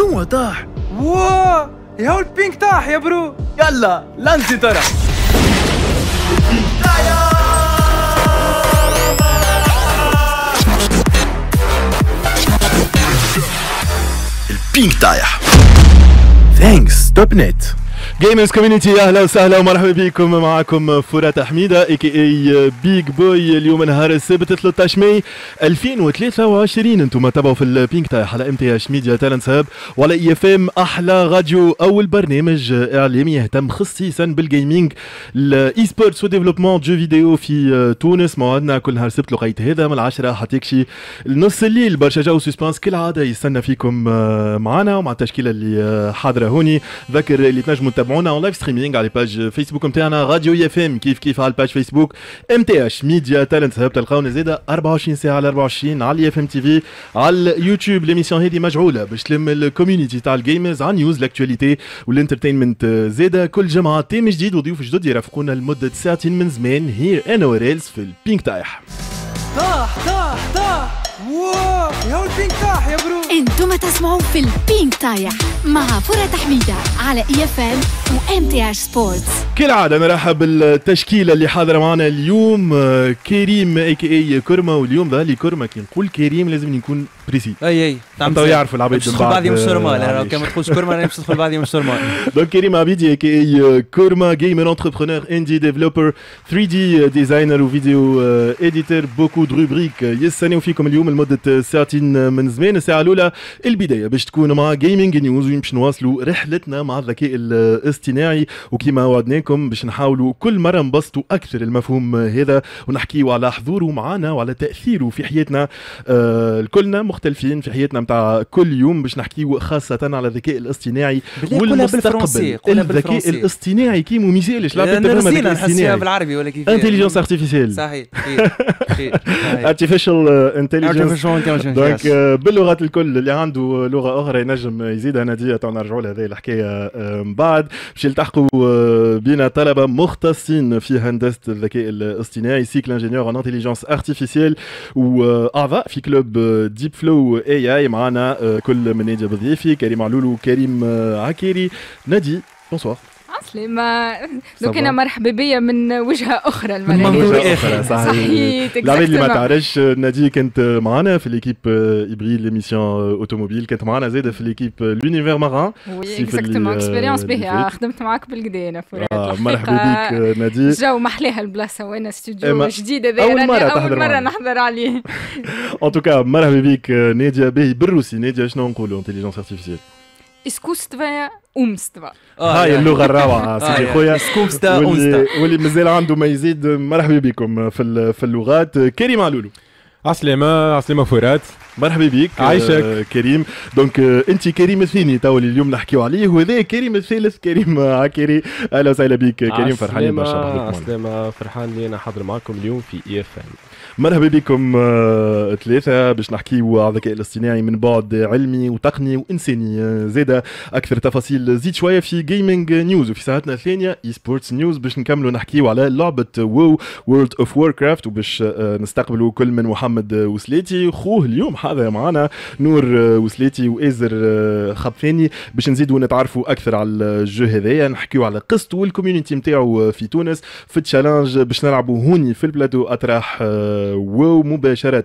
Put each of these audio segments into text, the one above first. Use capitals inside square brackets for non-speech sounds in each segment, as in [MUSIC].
نوا طاح واه يا هو البينك طاح يا برو يلا لانسي ترى البينك طايح ثانكس توب نت جيمرز كوميونيتي اهلا وسهلا ومرحبا بكم معكم فرات حميده اي كي اي بيج بوي اليوم نهار السبت 13 ماي 2023 انتم تابعوا في البينك تاع على ام تي اش ميديا تالنت هاب وعلى اي اف ام احلى راديو اول برنامج اعلامي يهتم خصيصا بالجيمنج الاي سبورتس وديفلوبمون جو فيديو في uh, تونس موعدنا كل نهار السبت لقيت هذا من العشرة حتى شي نص الليل برشا جو سسبانس كالعاده يستنى فيكم uh, معنا ومع التشكيله اللي uh, حاضره هوني ذكر اللي تنجموا تابعونا اون لايف ستريمينغ على الباج فيسبوك نتاعنا راديو اف ام كيف كيف على الباج فيسبوك ام تي اش ميديا تالنت هاب تلقاونا زاده 24 ساعه على 24 على اف ام تي في على اليوتيوب ليميسيون هذه مجعوله باش تلم الكوميونيتي تاع الجيمرز على نيوز لاكتواليتي والانترتينمنت زاده كل جمعه تيم جديد وضيوف جدد يرافقونا لمده ساعتين من زمان هير انا وريلز في البينك تايح طاح طاح طاح واو يا البينك تاح يا برو كما تسمعون في البينك تايح مع فرة تحميدة على اي اف ام وام تي اش سبورتس كالعاده نرحب بالتشكيله اللي حاضره معنا اليوم آه، كريم اي كي اي كرمه واليوم ظهر لي كرمه كي نقول كريم لازم نكون بريسي اي اي حتى يعرفوا العباد من بعض بعضي مش نورمال كان ما تقولش كرمه انا باش ندخل بعضي مش نورمال دونك كريم عبيدي اي كي اي كرمه جيمر انتربرونور اندي ديفلوبر 3 دي ديزاينر وفيديو اديتور بوكو دو روبريك يستناو فيكم اليوم لمده ساعتين من زمان الساعه الاولى البدايه باش تكون مع جيمنج نيوز باش نواصلوا رحلتنا مع الذكاء الاصطناعي وكيما وعدناكم معكم باش نحاولوا كل مره نبسطوا اكثر المفهوم هذا ونحكيوا على حضوره معنا وعلى تاثيره في حياتنا آه كلنا مختلفين في حياتنا نتاع كل يوم باش نحكيوا خاصه على الذكاء الاصطناعي والمستقبل الذكاء الاصطناعي كيما ميزالش لا نسينا نحسيها بالعربي ولا كيف انتليجنس ارتيفيسيل صحيح ارتيفيشال انتليجنس دونك باللغات الكل اللي عنده لغه اخرى ينجم يزيدها ناديه نرجعوا لهذه الحكايه آه، من بعد باش يلتحقوا آه، بينا un Talaba Mortasin, fi Handest Vekel Ostinea, ici que l'ingénieur en intelligence artificielle, ou euh, Ava, fi club euh, Deepflow AI, imana Kol manager Bodhi, Karim Aloulou, euh, Karim Akiri Nadi, bonsoir. عسلامة لو انا مرحبا بيا من وجهة أخرى المرة من منظور آخر صحيح العباد اللي ما تعرفش نادي كانت معنا في ليكيب إبريل ليميسيون أوتوموبيل كانت معنا زادة في ليكيب لونيفير ماران وي اكزاكتومون اكسبيريونس باهية خدمت معاك بالكدا أنا فرات مرحبا بيك آه، آه، نادي الجو محلاها البلاصة وأنا استوديو جديد هذا أول مرة أول مرة نحضر عليه ان [LAUGHS] توكا مرحبا بيك نادية باهي بالروسي نادية شنو نقولوا انتليجونس ارتيفيسيال اسكوستفا امستفا هاي اللغه الروعه سيدي خويا اسكوستا واللي, واللي مازال عنده ما يزيد مرحبا بكم في في اللغات كريم علولو عسلامة عسلامة فرات مرحبا بك عايشك آه كريم دونك آه انت كريم الثاني تو اليوم نحكيو عليه وهذا كريم الثالث كريم عكري اهلا وسهلا بك كريم فرحانين برشا عسلامة فرحان لي انا حاضر معكم اليوم في اي اف ام مرحبا بكم آه، ثلاثة باش نحكيو على الذكاء الاصطناعي من بعد علمي وتقني وإنساني آه، زادة أكثر تفاصيل زيد شوية في جيمنج نيوز وفي ساعتنا الثانية إي سبورتس نيوز باش نكملوا نحكيو على لعبة وو وورلد أوف ووركرافت وباش آه، نستقبلوا كل من محمد وسلاتي خوه اليوم حاضر معنا نور وسلاتي وإزر خبفاني باش نزيدوا نتعرفوا أكثر على الجو هذايا نحكيو على قصته والكوميونيتي نتاعو في تونس في التشالنج باش نلعبوا هوني في البلاتو أطراح ومباشره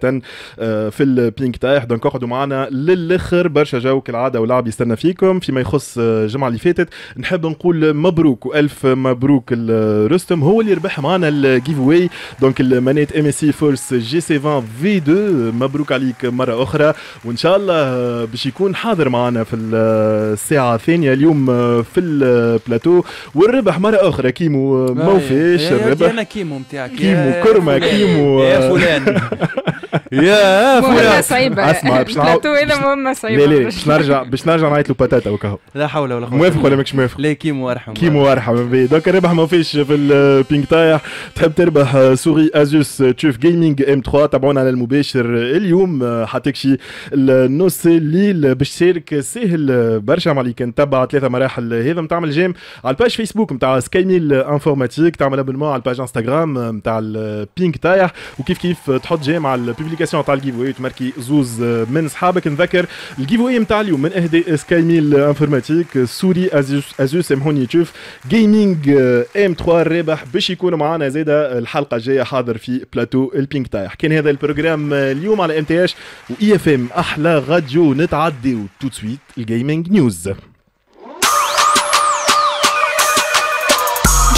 آه، في البينك تايح دونك اقعدوا معنا للاخر برشا جو كالعاده ولعب يستنى فيكم فيما يخص آه، الجمعه اللي فاتت نحب نقول مبروك والف مبروك لرستم هو اللي ربح معنا الجيف واي دونك المانيت ام اس سي فورس جي سي 20 في 2 مبروك عليك مره اخرى وان شاء الله آه، باش يكون حاضر معنا في الساعه الثانيه اليوم في البلاتو والربح مره اخرى كيمو موفيش الربح كيمو نتاعك كيمو كرمه كيمو fulano. Eh. [LAUGHS] يا مهمة صعيبة اسمع باش نرجع مهمة صعيبة لا لا باش نرجع باش نرجع نعيط له بطاطا وكهو لا حول ولا قوة موافق ولا ماكش موافق؟ لا كيمو ارحم كيمو ارحم دوكا الربح ما فيش في البينك تايح تحب تربح سوري ازوس تشوف جيمنج ام 3 تابعونا على المباشر اليوم حطيك شي النص الليل باش تشارك ساهل برشا ما عليك نتبع ثلاثة مراحل هذا نتاع الجيم على الباج فيسبوك نتاع سكاي ميل انفورماتيك تعمل ابونمون على الباج انستغرام نتاع البينك تايح وكيف كيف تحط جيم على البيبليك الابليكاسيون تاع الجيف واي تماركي زوز آه، من صحابك نذكر الجيف واي نتاع اليوم من اهداء سكاي ميل انفورماتيك سوري ازو سامحوني تشوف جيمنج ام 3 الرابح باش يكون معنا زاده الحلقه الجايه حاضر في بلاتو البينك تايح كان هذا البروجرام آه، اليوم على ام تي اش واي اف ام احلى راديو نتعداو تو سويت الجيمنج نيوز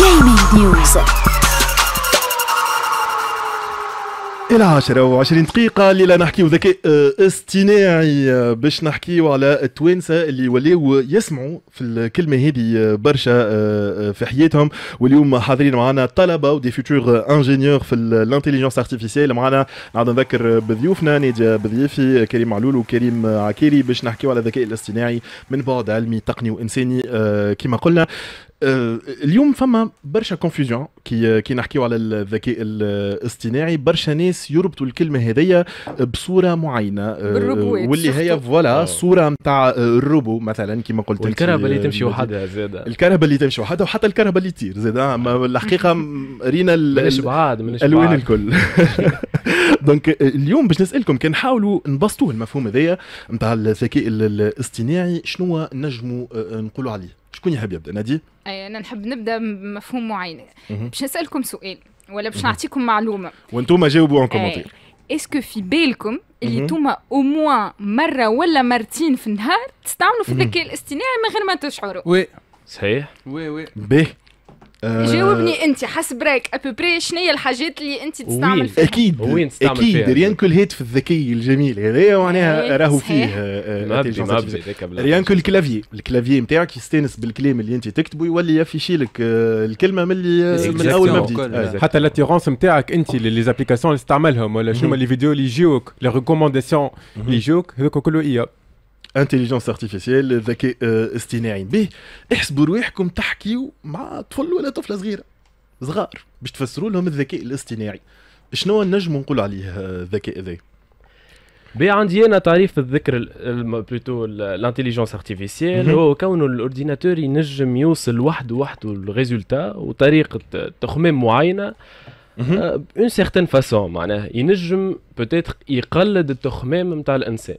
Gaming News. العاشرة وعشرين دقيقة اللي نحكيو ذكاء اصطناعي آه، آه، باش نحكيو على التوانسة اللي ولاو يسمعوا في الكلمة هذه آه، برشا في حياتهم واليوم حاضرين معنا طلبة ودي فيتور انجينيور في الانتليجنس ارتيفيسيال معنا نعاود نذكر بضيوفنا نادية بضيفي كريم معلول وكريم عكيري باش نحكيو على الذكاء الاصطناعي من بعد علمي تقني وانساني كما قلنا آه، اليوم فما برشا كونفوزيون كي كي نحكيو على الذكاء الاصطناعي برشا ناس يربطوا الكلمه هذيا بصوره معينه آه، واللي هي فوالا آه. صوره نتاع الروبو مثلا كما قلت الكهرباء اللي تمشي وحدها زاد الكهرباء اللي تمشي وحدها وحتى الكهرباء اللي تطير زاد [LAUGHS] الحقيقه رينا الالوان الوان الكل دونك [LAUGHS] اليوم باش نسالكم كان نحاولوا نبسطوا المفهوم هذايا نتاع الذكاء الاصطناعي شنو نجموا نقولوا عليه شكون يحب يبدا نادي؟ اي انا نحب نبدا بمفهوم معين باش نسالكم سؤال ولا باش نعطيكم معلومه وانتم جاوبوا عن كومنتير اسكو في بالكم اللي توما او موان مره ولا مرتين في النهار تستعملوا في الذكاء الاصطناعي من غير ما تشعروا وي صحيح وي وي به آه، جاوبني انت حسب رايك ابوبري شنو هي الحاجات اللي انت تستعمل فيها اكيد وين تستعمل اكيد ريان كل هاتف الذكي الجميل هذايا معناها آه، راهو فيه آه، ريان كل كلافي الكلافي نتاعك يستانس بالكلام اللي انت تكتبه يولي يفيشي لك الكلمه من اللي من اول ما بديت حتى لاتيرونس نتاعك انت ليزابليكاسيون اللي تستعملهم ولا شنو اللي فيديو اللي يجيوك لي ريكومونداسيون اللي يجيوك هذوك كله اي انتليجنس ارتيفيسيال الذكاء اصطناعي به احسبوا رواحكم تحكيوا مع طفل ولا طفله صغيره صغار باش تفسروا لهم الذكاء الاصطناعي شنو نجم نقول عليه آه، الذكاء هذا بي عندي انا تعريف الذكر بلوتو الانتيليجونس ارتيفيسيال هو كونه الاورديناتور ينجم يوصل وحده وحده الريزولتا وطريقه تخمام معينه آه، اون سيغتان فاسون معناها ينجم بوتيتر يقلد التخمام نتاع الانسان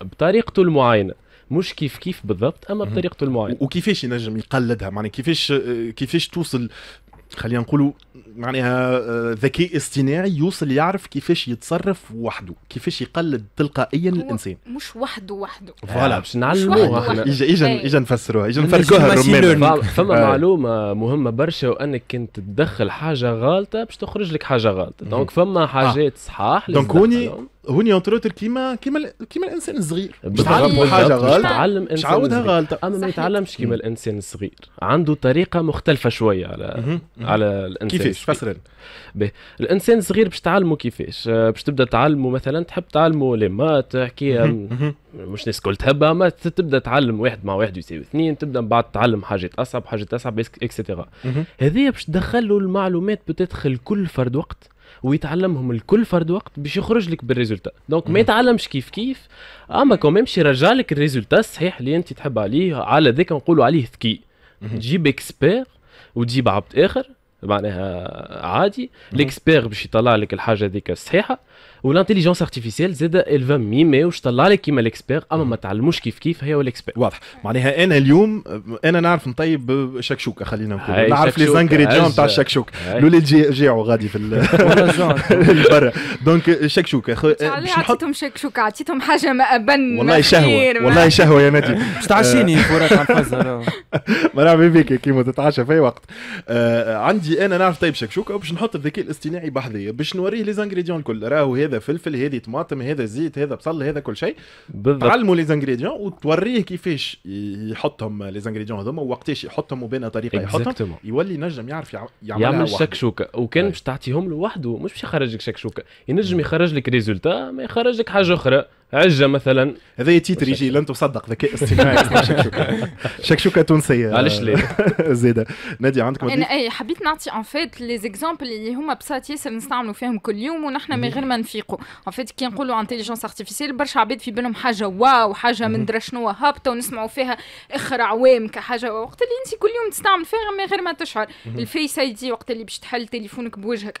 بطريقته المعينه مش كيف كيف بالضبط اما بطريقته المعينه وكيفاش ينجم يقلدها معناها كيفاش آه، كيفاش توصل خلينا نقولوا معناها آه، ذكاء اصطناعي يوصل يعرف كيفاش يتصرف وحده كيفاش يقلد تلقائيا الانسان مش وحده وحده فوالا باش آه. نعلموه احنا اجا اجا إيه. اجا نفسروها اجا نفركوها الرمان آه. فما معلومه مهمه برشا وانك كنت تدخل حاجه غالطه باش تخرج لك حاجه غالطه دونك فما حاجات صحاح دونك هوني هوني اوتر كيما كيما كيما الانسان الصغير باش تعلم حاجه غلطه تعلم انسان غلطه اما ما يتعلمش كيما الانسان الصغير عنده طريقه مختلفه شويه على على الانسان كيفاش خسران الانسان صغير باش تعلمه كيفاش آه، باش تبدا تعلمه مثلا تحب تعلمه لي مات تحكي مش ناس الكل تحبها ما تبدا تعلم واحد مع واحد يساوي اثنين تبدا من بعد تعلم حاجات اصعب حاجات اصعب اكسترا هذه باش تدخل له المعلومات بتدخل كل فرد وقت ويتعلمهم الكل فرد وقت باش يخرج لك بالريزولتا دونك ما يتعلمش كيف كيف اما ميم شي يرجع لك الريزولتا الصحيح اللي انت تحب عليه على ذاك نقولوا عليه ذكي تجيب اكسبير وتجيب عبد اخر معناها عادي ليكسبير باش يطلع لك الحاجه هذيك الصحيحه والانتيليجونس ارتيفيسيال زاد الفا ميمي واش طلع لك كيما ليكسبير اما ما تعلموش كيف كيف هي والاكسبير واضح معناها انا اليوم انا نعرف نطيب شكشوكه خلينا نقول نعرف لي زانغريديون تاع الشكشوك الاولاد جيعوا غادي في [LAUGHS] [LAUGHS] البر دونك شكشوكه باش عطيتهم شكشوكه عطيتهم حاجه ما ابن والله شهوه والله شهوه يا نادي باش تعشيني فوراك على الفزه [LAUGHS] مرحبا بك كيما تتعشى في وقت آه، عندي انا نعرف طيب شكشوكه باش نحط الذكاء الاصطناعي بحذية باش نوريه لي زانغريديون الكل راهو هذا فلفل هذه طماطم هذا زيت هذا بصل هذا كل شيء بالضبط تعلموا لي زانغريديون وتوريه كيفاش يحطهم لي زانغريديون هذوما وقتاش يحطهم وبين طريقه يحطهم يولي ينجم يعرف يعمل يعمل شكشوكه وكان طيب. باش تعطيهم لوحده مش باش يخرج لك شكشوكه ينجم يخرج لك ريزولتا ما يخرج لك حاجه اخرى عجه مثلا هذا تيتر يجي لن تصدق ذكاء اصطناعي شكشوكه [LAUGHS] شكشوكه تونسيه علاش لا [LAUGHS] زيدة نادي عندك انا اي حبيت نعطي ان فيت لي زيكزامبل اللي هما بساط ياسر نستعملوا فيهم كل يوم ونحن من غير ما نفيقوا ان فيت كي نقولوا انتيليجونس ارتيفيسيال برشا عباد في بالهم حاجه واو حاجه من درا شنو هابطه ونسمعوا فيها اخر عوام كحاجه وقت اللي انت كل يوم تستعمل فيها من غير ما تشعر الفيس اي دي وقت اللي باش تحل تليفونك بوجهك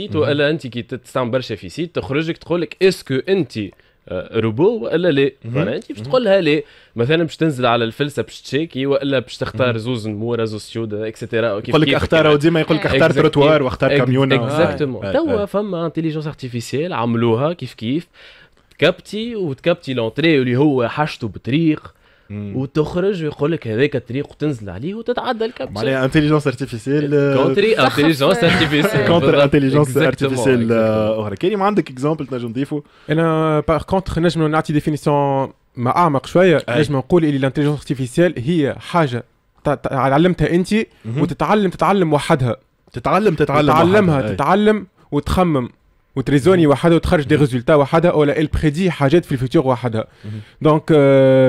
سيت والا انت كي تستعمل برشا في سيت تخرجك تقول لك اسكو انت آه، روبو والا لا انت باش تقول لها لا مثلا باش تنزل على الفلسه باش تشيكي والا باش تختار زوز نموره زوز سيود اكسترا يقول لك اختار ديما يقول لك اختار تروتوار واختار كاميون اكزاكتومون آه. توا آه. فما انتيليجونس ارتيفيسيال عملوها كيف كيف تكبتي وتكبتي لونتري اللي هو حاجته بطريق وتخرج ويقول لك هذاك الطريق وتنزل عليه وتتعدى الكابتشا معناها انتليجنس ارتيفيسيال كونتري انتليجنس ارتيفيسيال كونتر انتليجنس ارتيفيسيال اخرى كريم عندك اكزامبل تنجم نضيفه انا باغ كونتر نجم نعطي ديفينيسيون ما اعمق شويه نجم نقول اللي الانتليجونس ارتيفيسيال هي حاجه تعلمتها انت وتتعلم تتعلم وحدها تتعلم تتعلم تتعلمها تتعلم وتخمم وتريزوني وحدها وتخرج دي ريزولتا وحدها ولا ال بريدي حاجات في الفيتور وحدها دونك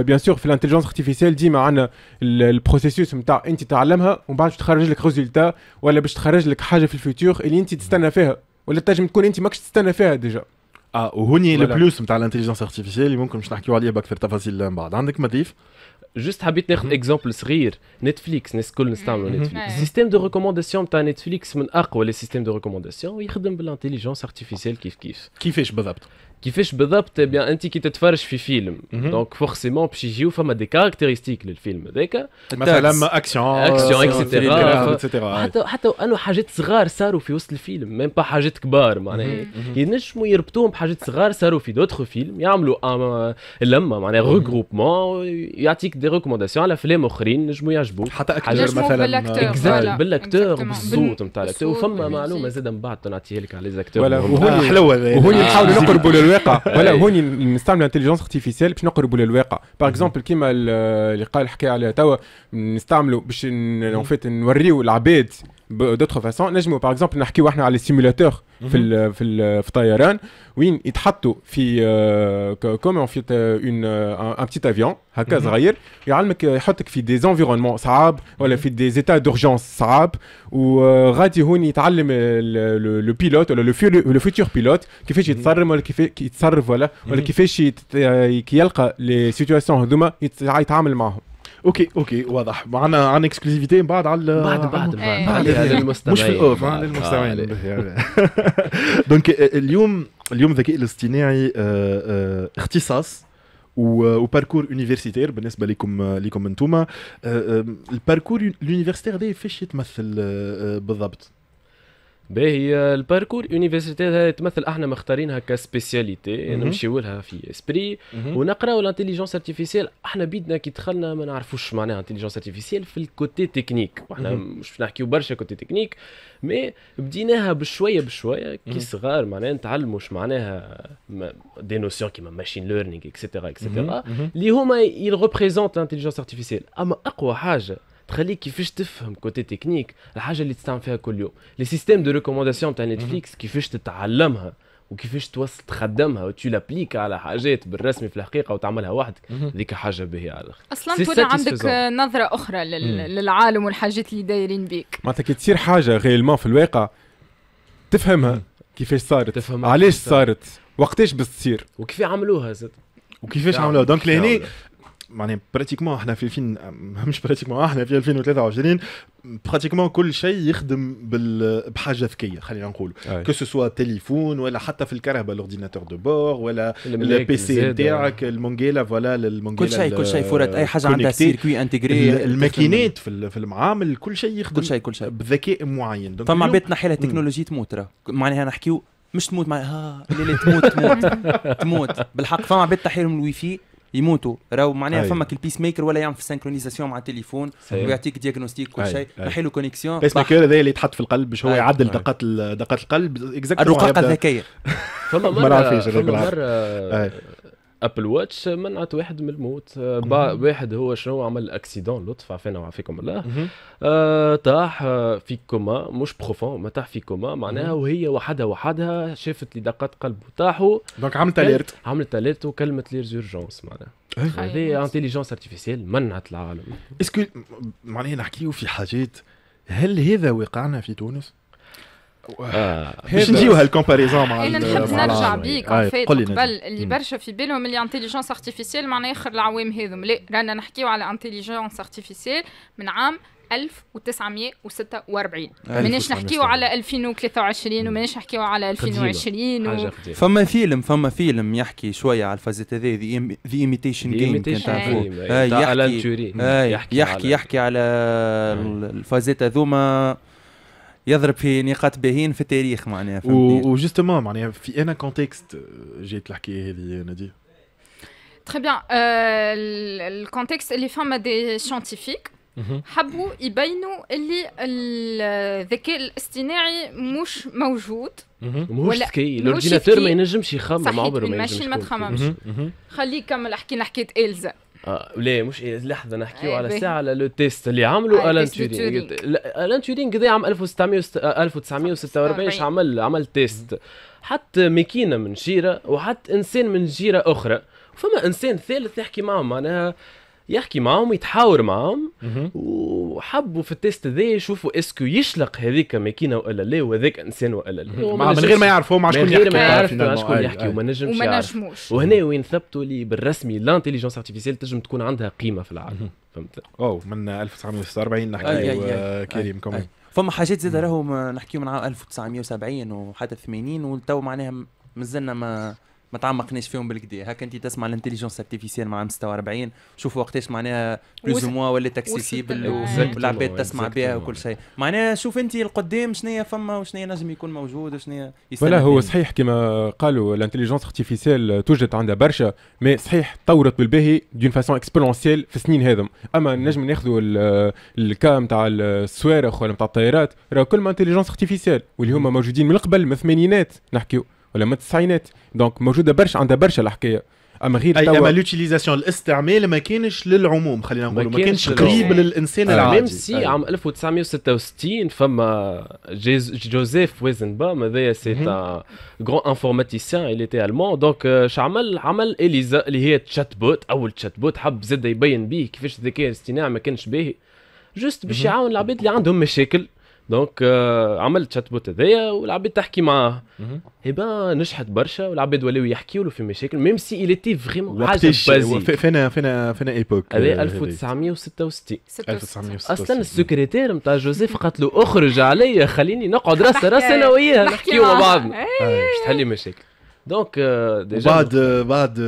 بيان سور في الانتليجنس ارتيفيسيال ديما عندنا البروسيسوس نتاع انت تعلمها ومن بعد تخرج لك ريزولتا ولا باش تخرج لك حاجه في الفيتور اللي انت تستنى فيها ولا تنجم تكون انت ماكش تستنى فيها ديجا اه وهوني لو بلوس نتاع الانتليجنس ارتيفيسيال اللي ممكن باش نحكيو عليه باكثر تفاصيل من بعد عندك مضيف juste habit un mhm. exemple sérieux Netflix n'est-ce que nous mhm. système de recommandation t'as Netflix mon ah quoi les systèmes de recommandation ils redemblent l'intelligence artificielle qui fait كيفاش بالضبط بيان eh انت كي تتفرج في فيلم دونك فورسيمون باش يجيو فما دي كاركتيرستيك للفيلم هذاك مثلا اكسيون اكسيون اكسيتيرا حتى حتى انه حاجات صغار صاروا في وسط الفيلم ميم با حاجات كبار معناها ينجموا يربطوهم بحاجات صغار صاروا في دوتر فيلم يعملوا لما معناها ريغروبمون يعطيك دي ريكومونداسيون على افلام اخرين نجموا يعجبوك حتى اكثر مثلا اكزاكت بالاكتور بالصوت نتاع الاكتور وفما معلومه زاد من بعد نعطيها لك على ليزاكتور وهو الحلو آه. هذا وهو نحاولوا نقربوا للواقع [LAUGHS] ولا إيه. هوني نستعمل انتليجنس ارتيفيسيال باش نقربوا للواقع باغ اكزومبل كيما اللي قال حكى على توا نستعملوا باش فيت نوريو العباد d'autres façons. par exemple, on a des simulateurs le simulateur, dans les on un petit avion, a mhm. euh, des environnements sahars, mhm. des états d'urgence sahars, où ils le pilote, le futur pilote, qui mhm. fait euh, situations il اوكي اوكي واضح معنا عن اكسكلوزيفيتي من بعد على بعد بعد بعد يعني مش في الاوف عن المستمعين دونك [LAUGHS] يعني. آه، اليوم اليوم الذكاء الاصطناعي آه، آه، اختصاص وباركور يونيفرسيتير بالنسبه لكم لكم انتوما الباركور يونيفرسيتير هذا فاش يتمثل بالضبط باهي الباركور يونيفرسيتي تمثل احنا مختارينها كسبيسياليتي نمشيو لها في اسبري ونقراو الانتيليجونس ارتيفيسيال احنا بيدنا كي دخلنا ما نعرفوش معناها انتيليجونس ارتيفيسيال في الكوتي تكنيك واحنا مش نحكيو برشا كوتي تكنيك مي بديناها بشويه بشويه كي صغار معناها نتعلموا معناها دي نوسيون كيما ماشين ليرنينغ اكسيتيرا اكسيتيرا اللي هما يل ريبريزونت الانتيليجونس ارتيفيسيال اما اقوى حاجه تخليك كيفاش تفهم كوتي تكنيك الحاجه اللي تستعمل فيها كل يوم لي سيستيم دو ريكومونداسيون تاع نتفليكس كيفاش تتعلمها وكيفاش توصل تخدمها وتو لابليك على حاجات بالرسمي في الحقيقه وتعملها وحدك ذيك حاجه باهية على الاخر اصلا تكون عندك نظره اخرى لل... للعالم والحاجات اللي دايرين بيك معناتها كي تصير حاجه غير في الواقع تفهمها كيفاش صارت تفهمها علاش صارت وقتاش باش تصير وكيف عملوها زاد وكيفاش عملوها دونك لهنا معناها براتيكمون احنا في 2000 مش براتيكمون احنا في 2023 براتيكمون كل شيء يخدم بال... بحاجه ذكيه خلينا نقول كو سوسوا تليفون ولا حتى في الكهرباء لورديناتور دو بور ولا البي سي نتاعك المونجيلا فوالا المونجيلا كل شيء كل شيء فورت اي حاجه عندها سيركوي انتجري الماكينات في, في المعامل كل شيء يخدم كل شيء كل شيء بذكاء معين فما عباد نحي لها تكنولوجي تموت معناها نحكيو مش تموت معناها آه، لا لا تموت تموت [LAUGHS] تموت بالحق فما عباد تحيلهم الواي فاي يموتوا راهو معناها أيه. فماك البيس ميكر ولا يعمل في سانكرونيزاسيون مع التليفون ويعطيك دياغنوستيك كل شيء نحي أيه. كونيكسيون البيس ميكر هذا اللي يتحط في القلب باش هو يعدل أيه. دقات دقات القلب اكزاكتلي الرقاقه الذكيه فما [LAUGHS] مره ابل واتش منعت واحد من الموت آه، واحد هو شنو عمل اكسيدون لطف عافانا وعافاكم الله آه طاح آه، في كوما مش بروفون ما طاح في كوما معناها وهي وحدها وحدها شافت لي دقات قلبه طاحوا دونك عملت اليرت عملت اليرت وكلمت ليرزورجونس معناها إيه؟ هذه انتيليجونس ارتيفيسيال منعت العالم اسكو معناها نحكيو في حاجات هل هذا وقعنا في تونس؟ آه. باش نجيو هالكومباريزون مع انا نحب نرجع بيك آه، قبل اللي برشا في بالهم اللي انتيليجونس ارتيفيسيل معناها اخر العوام هذم لا رانا نحكيو على انتيليجونس ارتيفيسيل من عام 1946 مانيش نحكيو على 2023 ومانيش نحكيو على 2020 و... فما فيلم فما فيلم يحكي شويه على الفازات هذه ذا ايميتيشن جيم كان تعرفوه إيه، آه، يحكي يحكي يحكي على إيه. الفازات هذوما يضرب في نقاط باهين في التاريخ معناها فهمتني وجوستومون معناها في انا كونتكست جات الحكايه هذه نادي Très bien. Euh, le اللي فما دي des حبوا يبينوا اللي الذكاء الاصطناعي مش موجود مش ذكي الاورديناتور ما ينجمش يخمم عمره ما ينجمش ما تخممش خليه يكمل احكي لنا حكايه الزا آه ليه مش إيه، لحظه نحكيو إيه، على ساعه على لو تيست اللي عملوا الان تيورينغ الان تيورينغ قضى عام 1946 آه، عمل عمل تيست حتى ماكينه من جيره وحتى انسان من جيره اخرى فما انسان ثالث يحكي معهم معناها يحكي معهم يتحاور معهم وحبوا في التيست ذي يشوفوا اسكو يشلق هذيك ماكينه ولا لا وهذاك انسان ولا لا من غير ما يعرفوا مع شكون يحكي من غير ما يعرفوا مع شكون يحكي وما نجمش وما نجموش وهنا وين ثبتوا لي بالرسمي لانتيليجونس ارتيفيسيال تنجم تكون عندها قيمه في العالم فهمت او من 1946 نحكي كريم كومي فما حاجات زاد راهو نحكيو من عام 1970 وحتى 80 وتو معناها مازلنا ما ما تعمقناش فيهم بالكدا هكا انت تسمع الانتليجنس ارتيفيسيال مع 46 شوفوا وقتاش معناها بلوز موا ولا اكسيسيبل والعباد تسمع بها وكل شيء معناها شوف انت القدام شنو فما وشنو نجم يكون موجود وشنو ولا هو صحيح كما قالوا الانتليجنس ارتيفيسيال توجد عندها برشا مي صحيح تطورت بالباهي دون فاسون اكسبونسيال في السنين هذم اما نجم ناخذوا الكا نتاع الصواريخ ولا نتاع الطائرات راه كل ما انتليجنس ارتيفيسيال واللي هما موجودين من قبل من الثمانينات نحكيو ولا من التسعينات دونك موجوده برشا عندها برشا الحكايه اما غير اي اما لوتيليزاسيون الاستعمال ما كانش للعموم خلينا نقولوا ما كانش قريب للانسان العادي ميم سي عام 1966 فما جوزيف ويزنبام هذايا سي ان غران انفورماتيسيان اللي تي المون دونك شعمل عمل اليزا اللي هي تشات بوت اول تشات بوت حب زاد يبين به كيفاش الذكاء الاصطناعي ما كانش باهي جوست باش يعاون العباد اللي عندهم مشاكل دونك آه، عملت شات بوت هذايا والعباد تحكي معاه هبا إيه نجحت برشا والعباد ولاو يحكيوا له في مشاكل ميم سي اي تي فريمون حاجه بازيك فينا فينا فينا ايبوك هذا 1966 1966 اصلا السكرتير نتاع جوزيف قالت له اخرج عليا خليني نقعد راس راس انا وياه نحكيو مع بعضنا إيه. باش تحلي مشاكل Euh, دونك ديجا بعد بعد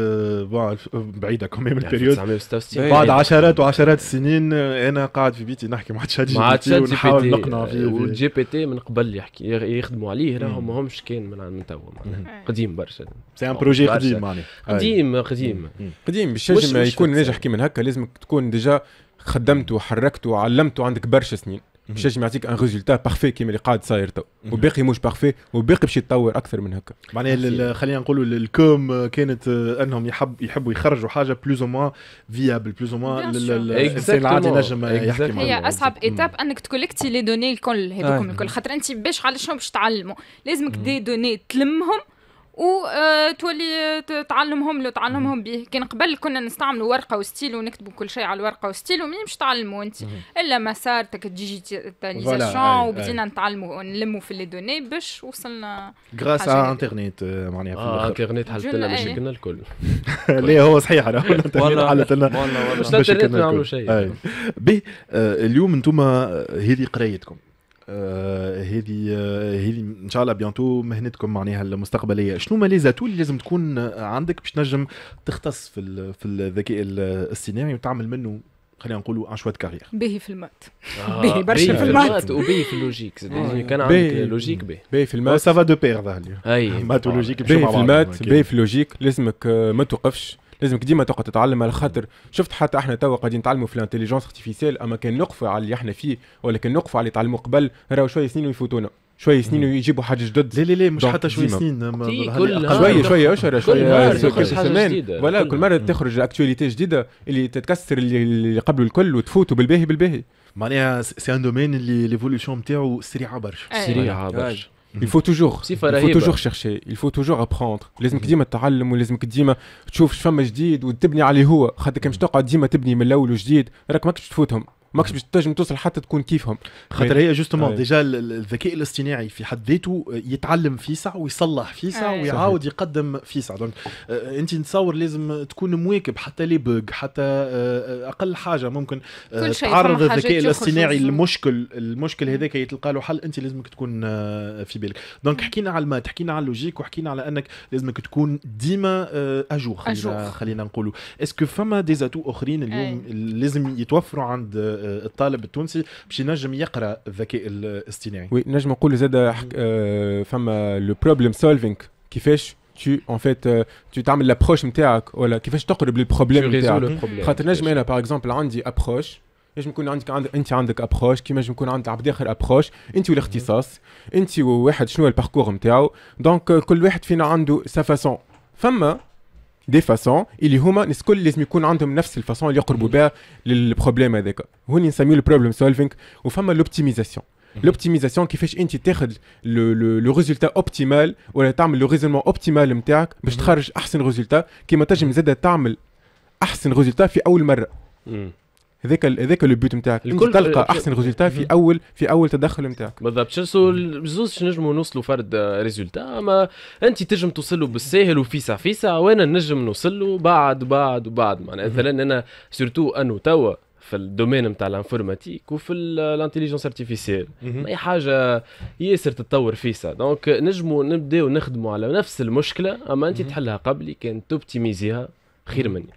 بعيده كوميم من البيريود بعد عشرات وعشرات السنين انا قاعد في بيتي نحكي مع تشات جي بي تي ونحاول نقنع آه، فيه والجي بي تي من قبل يحكي يخدموا عليه راهو ماهمش كاين من توا إيه. قديم برشا سي ان بروجي قديم معناها قديم قديم قديم باش يكون ناجح كيما هكا لازمك تكون ديجا خدمت وحركت وعلمت وعندك برشا سنين باش نجم يعطيك ان ريزولتا بارفي كيما اللي قاعد صاير تو وباقي مش بارفي وباقي باش يتطور اكثر من هكا معناها خلينا نقولوا الكوم آه، كانت آه، انهم يحب يحبوا يخرجوا حاجه بلوز او موان فيابل بلوز او موان الانسان العادي نجم يحكي هي اصعب ايتاب انك تكولكتي لي دوني الكل هذوكم آه. الكل خاطر انت باش على شنو باش تعلموا لازمك دي دوني تلمهم وتولي تعلمهم له تعلمهم به كان قبل كنا نستعملوا ورقه وستيل ونكتبوا كل شيء على الورقه وستيل ومين باش تعلموا انت الا مسار تاك ديجيتاليزاسيون وبدينا نتعلموا ونلموا في لي دوني باش وصلنا غراس على انترنت آه، معناها اه انترنت حلت لنا مشاكلنا الكل [LAUGHS] لا هو صحيح والله حلت لنا والله والله مش نعملوا شيء به آه، اليوم انتم آه، هذه قرايتكم آه، هذه آه، هذه ان شاء الله بيانتو مهنتكم معناها المستقبليه شنو ما زاتول اللي لازم تكون عندك باش تنجم تختص في في الذكاء الاصطناعي وتعمل منه خلينا نقولوا ان شوات كارير باهي في المات آه، باهي برشا في المات وباهي في اللوجيك كان عندك لوجيك باهي باهي في المات سافا دو بير ظهر لي اي مات ولوجيك باهي في المات باهي في اللوجيك لازمك ما توقفش لازمك ديما تقعد تتعلم على خاطر شفت حتى احنا توا قاعدين نتعلموا في الانتليجونس ارتيفيسيال اما كان نقفوا على اللي احنا فيه ولا كان نقفوا على اللي تعلموا قبل راهو شويه سنين ويفوتونا شويه سنين ويجيبوا حاجه جدد لا لا لا مش حتى شويه سنين شويه شويه اشهر شويه سنين ولا كل مره تخرج اكتواليتي جديده اللي تتكسر اللي قبل الكل وتفوتوا بالباهي بالباهي معناها سي ان دومين اللي ليفولوسيون نتاعو سريعه برشا سريعه برشا il faut toujours il faut toujours chercher il faut toujours apprendre لازمك ماكش باش تنجم توصل حتى تكون كيفهم خاطر هي جوستومون ديجا الذكاء الاصطناعي في حد ذاته يتعلم فيسع ويصلح فيسع ويعاود يقدم فيسع دونك آه، انت نتصور لازم تكون مواكب حتى لي بوغ حتى آه، آه، اقل حاجه ممكن تعرض الذكاء الاصطناعي المشكل المشكل هذاك يتلقى له حل انت لازمك تكون في بالك دونك حكينا على المات حكينا على اللوجيك وحكينا على انك لازمك تكون ديما اجور خلينا, خلينا نقولوا اسكو فما ديزاتو اخرين اليوم لازم يتوفروا عند الطالب التونسي باش ينجم يقرا الذكاء الاصطناعي وي نجم نقول زاد فما لو بروبليم سولفينغ كيفاش tu en fait euh, tu تعمل l'approche نتاعك ولا كيفاش تقرب للبروبليم نتاعك خاطر نجم انا باغ اكزومبل عندي ابروش نجم يكون عندك انت عندك ابروش كيما نجم يكون عند عبد اخر ابروش انت والاختصاص انت وواحد شنو الباركور نتاعو دونك كل واحد فينا عنده سا فاسون فما دي فاسون اللي هما الناس الكل لازم يكون عندهم نفس الفاسون اللي يقربوا بها للبروبليم هذاك هوني نسميو البروبليم سولفينغ وفما لوبتيميزاسيون لوبتيميزاسيون كيفاش انت تاخذ لو ريزولتا اوبتيمال ولا تعمل لو ريزونمون اوبتيمال نتاعك باش تخرج احسن ريزولتا كيما تنجم زاد تعمل احسن ريزولتا في اول مره هذاك هذاك لو بوت نتاعك الكل تلقى احسن ريزولتا في اول في اول تدخل نتاعك بالضبط شنو بزوز نجموا نوصلوا فرد ريزولتا اما انت تنجم توصل له بالساهل وفيسا فيسا وانا نجم نوصل له بعد بعد وبعد معناها مثلا انا سورتو انه توا في الدومين نتاع الانفورماتيك وفي الانتيليجنس ارتيفيسيال اي حاجه ياسر تتطور فيسا دونك نجموا نبداو نخدموا على نفس المشكله اما انت تحلها قبلي كان توبتيميزيها خير مني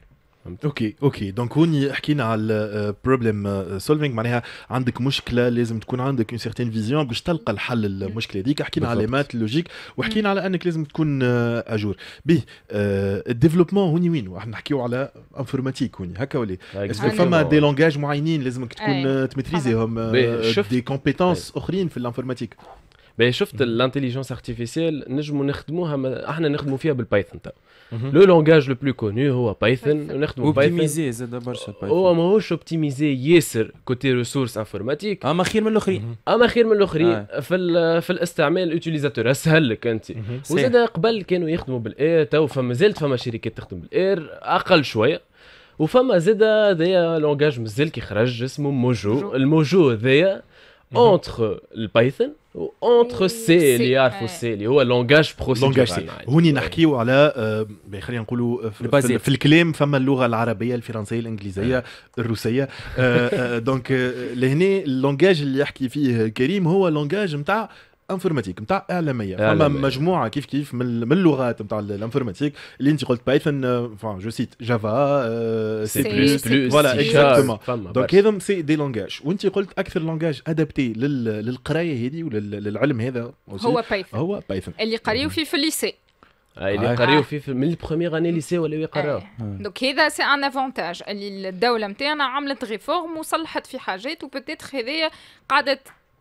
اوكي اوكي دونك هوني حكينا على البروبليم سولفينغ آه، آه، معناها عندك مشكله لازم تكون عندك اون سيرتين فيزيون باش تلقى الحل للمشكله هذيك حكينا على مات لوجيك وحكينا على انك لازم تكون اجور آه، بيه الديفلوبمون هوني وين احنا نحكيو على انفورماتيك هوني هكا ولا اسكو فما دي لونغاج معينين لازمك تكون تمتريزيهم دي كومبيتونس اخرين في الانفورماتيك باهي شفت الانتيليجونس ارتيفيسيال نجموا نخدموها احنا نخدموا فيها بالبايثون تاعو لو لونجاج لو بلو كوني هو بايثون ونخدموا بايثون اوبتيميزي زاد برشا بايثون هو ماهوش اوبتيميزي ياسر كوتي ريسورس انفورماتيك اما خير من الاخرين اما خير من الاخرين آه. في في الاستعمال اوتيليزاتور اسهل لك انت وزاد قبل كانوا يخدموا بالاير تو فما زالت فما شركات تخدم بالاير اقل شويه وفما زادا هذايا لونجاج مازال كيخرج اسمه موجو الموجو هذايا اونتخ البايثون اونتر سي اللي يعرفوا سي اللي هو لونجاج بروسيدورال سي هوني نحكيو على آه، خلينا نقولوا آه، في, في, الكلام فما اللغه العربيه الفرنسيه الانجليزيه آه. الروسيه آه دونك [LAUGHS] لهنا اللونجاج اللي يحكي فيه كريم هو لونجاج نتاع انفورماتيك نتاع اعلاميه فما مجموعه كيف كيف من, من اللغات نتاع الانفورماتيك اللي انت قلت بايثون آه، enfin جو سيت جافا سي بلس بلس فوالا اكزاكتومون دونك هذم سي دي لونجاج وانت قلت اكثر لونجاج ادابتي للقرايه هذه وللعلم هذا هو بايثون هو بايثون اللي قريو فيه في الليسي آه، اللي قريو فيه من البروميير اني ليسي ولاو يقراو دونك آه. هذا سي ان افونتاج اللي الدوله نتاعنا عملت ريفورم وصلحت في حاجات وبتيتر هذايا قعدت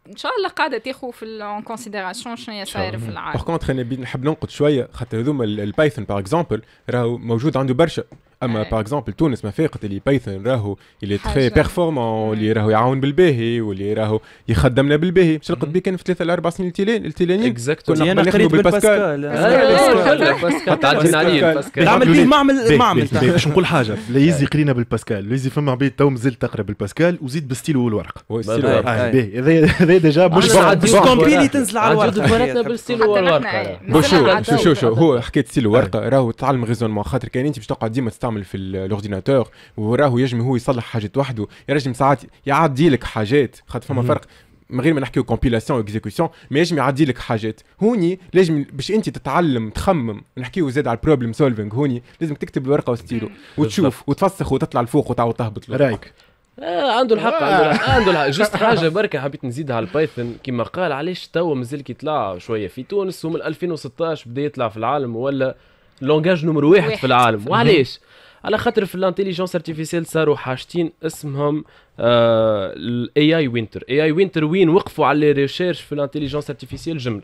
ان شاء الله قاعده تاخذ في اون كونسيديراسيون شنو هي صاير في العالم باغ كونتخ انا نحب ننقد شويه خاطر هذوما البايثون باغ اكزومبل راهو موجود عنده برشا اما باغ آه. اكزومبل تونس ما فاقت اللي بايثون راهو اللي تخي بيرفورمون اللي راهو يعاون بالباهي واللي راهو يخدمنا بالباهي مش نلقى بيه كان في ثلاثة لاربع سنين التيلين التيلانيين اكزاكتو كنا قريت بالباسكال حتى عليه نعمل بيه معمل معمل باش نقول حاجة ليزي قرينا بالباسكال ليزي فما عباد تو مازلت تقرا بالباسكال وزيد بالستيلو والورق والستيلو والورق آه، آه. باهي هذا ديجا مش كومبيني تنزل على الورق بالستيلو والورق يعني. شو شو شو هو حكيت ستيلو ورقه راهو تعلم غيزون خاطر كان انت باش تقعد ديما تعمل في الاورديناتور وراه يجم هو يصلح حاجات وحده ينجم ساعات يعدي لك حاجات خاطر فما فرق من غير ما نحكيو كومبيلاسيون اكزيكسيون ما يجم يعدي لك حاجات هوني لازم باش انت تتعلم تخمم نحكيو زاد على البروبلم سولفينغ هوني لازم تكتب الورقه وستيلو وتشوف وتفسخ وتطلع لفوق وتعاود تهبط رايك آه عنده الحق عنده الحق جست آه. [LAUGHS] حاجه بركه حبيت نزيدها على البايثون كما قال علاش توا مازال كي طلع شويه في تونس ومن 2016 بدا يطلع في العالم ولا لونجاج نمر واحد في العالم وعلاش على خاطر في الانتيليجنس ارتيفيسيال صاروا حاجتين اسمهم الاي اي وينتر اي اي وينتر وين وقفوا على لي ريشيرش في الانتيليجنس ارتيفيسيال جمله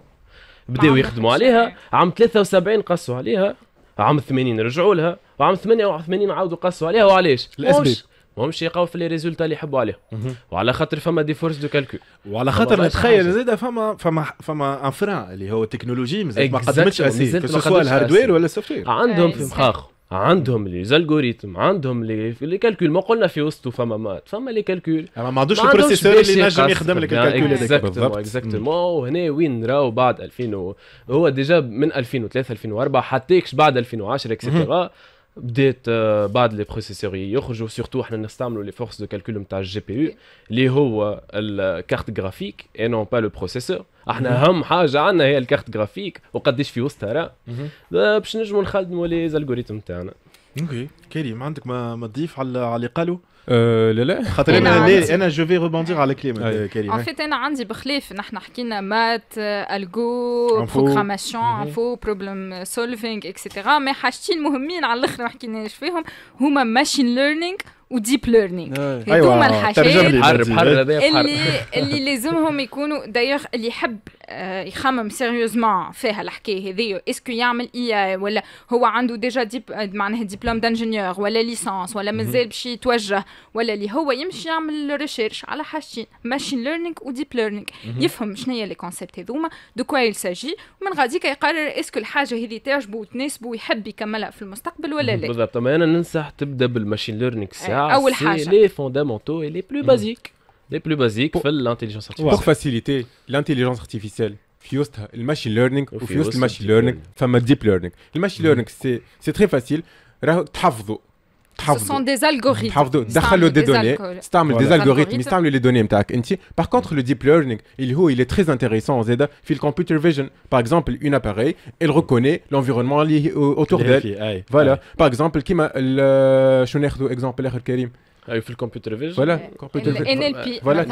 بداوا يخدموا عليها عام 73 قصوا عليها عام 80 رجعوا لها وعام 88 عاودوا قصوا عليها وعلاش؟ الاسباب ماهمش يقاو في لي ريزولتا اللي يحبوا عليهم وعلى خاطر فما دي فورس دو كالكول وعلى خاطر نتخيل زيد فما فما فما ان اللي هو التكنولوجي مازال ما قدمتش اسير سواء الهاردوير ولا السوفتوير عندهم في مخاخ عندهم لي زالغوريتم عندهم لي لي كالكول ما قلنا في وسطه فما مات فما لي كالكول ما عندوش البروسيسور اللي نجم يخدم لك الكالكول هذاك بالضبط اكزاكتومون وهنا وين راهو بعد 2000 هو ديجا من 2003 2004 حتى بعد 2010 اكسترا بدات آه، بعض لي بروسيسور يخرجوا سورتو احنا نستعملوا لي فورس دو كالكول نتاع الجي بي يو اللي هو الكارت جرافيك اي نون با لو بروسيسور احنا mm-hmm. اهم حاجه عندنا هي الكارت جرافيك وقديش في وسطها راه mm-hmm. باش نجموا نخدموا لي زالغوريتم تاعنا اوكي كريم عندك ما, ما تضيف على اللي قالوا لا euh, لا خاطر انا انا جو في ريبوندير على كلمه كريم ان فيت انا عندي بخلاف نحن حكينا مات الجو بروغراماسيون انفو بروبليم سولفينغ اكسيتيرا مي حاجتين مهمين على الاخر ما حكيناش فيهم هما ماشين ليرنينغ وديب ليرنينغ هذوما أيوة، الحاجات اللي اللي لازمهم يكونوا دايوغ اللي يحب آه، يخمم سيريوزمون فيها الحكايه هذه اسكو يعمل اي ولا هو عنده ديجا آه، ديب معناها ديبلوم دانجينيور ولا ليسانس ولا مازال باش يتوجه ولا اللي هو يمشي يعمل ريشيرش على حاجتين ماشين ليرنينغ وديب ليرنينغ يفهم شنو هي لي كونسيبت هذوما دو كوا ساجي ومن غاديك يقرر اسكو الحاجه هذه تعجبه وتناسبه ويحب يكملها في المستقبل ولا لا بالضبط انا ننصح تبدا بالماشين ليرنينغ ساعه اول حاجه لي فوندامونتو لي بلو بازيك Les plus basiques pour... l'intelligence artificielle. Pour faciliter l'intelligence artificielle, le machine machine le machine learning oh, le le learning. learning, machine learning mhm. c'est c'est Ce sont des algorithmes. des données. des algorithmes. les données. Par contre, le deep learning, il, oh, il est très intéressant en ZEDA. computer vision. Par exemple, une appareil, elle reconnaît l'environnement autour d'elle. Voilà. Par exemple, qui m'a. Je exemple, Karim. Ah, le computer voilà voilà